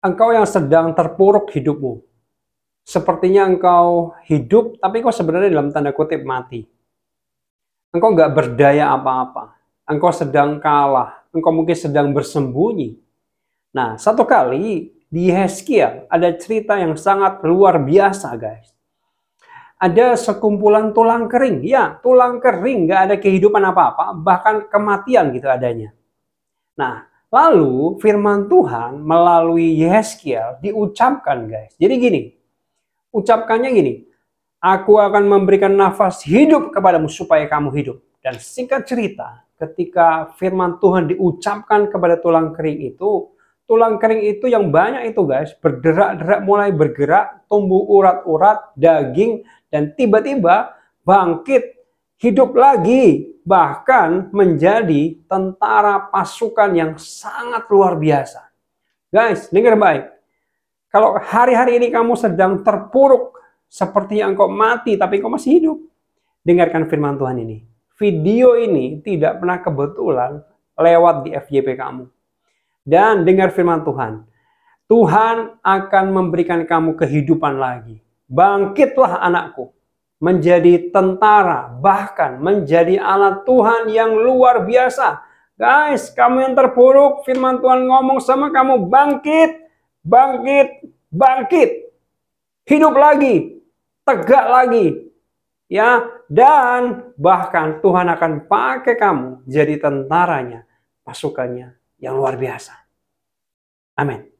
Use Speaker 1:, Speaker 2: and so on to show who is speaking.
Speaker 1: engkau yang sedang terpuruk hidupmu. Sepertinya engkau hidup, tapi kau sebenarnya dalam tanda kutip mati. Engkau nggak berdaya apa-apa. Engkau sedang kalah. Engkau mungkin sedang bersembunyi. Nah, satu kali di Heskiel ada cerita yang sangat luar biasa, guys. Ada sekumpulan tulang kering. Ya, tulang kering, nggak ada kehidupan apa-apa. Bahkan kematian gitu adanya. Nah, Lalu firman Tuhan melalui Yeskiel diucapkan guys. Jadi gini, ucapkannya gini, aku akan memberikan nafas hidup kepadamu supaya kamu hidup. Dan singkat cerita, ketika firman Tuhan diucapkan kepada tulang kering itu, tulang kering itu yang banyak itu guys, berderak-derak mulai bergerak, tumbuh urat-urat, daging, dan tiba-tiba bangkit hidup lagi, bahkan menjadi tentara pasukan yang sangat luar biasa. Guys, dengar baik. Kalau hari-hari ini kamu sedang terpuruk, seperti yang kau mati tapi kau masih hidup, dengarkan firman Tuhan ini. Video ini tidak pernah kebetulan lewat di FJP kamu. Dan dengar firman Tuhan. Tuhan akan memberikan kamu kehidupan lagi. Bangkitlah anakku menjadi tentara, bahkan menjadi alat Tuhan yang luar biasa. Guys, kamu yang terburuk, firman Tuhan ngomong sama kamu, bangkit, bangkit, bangkit. Hidup lagi, tegak lagi. Ya, dan bahkan Tuhan akan pakai kamu jadi tentaranya, pasukannya yang luar biasa. Amin.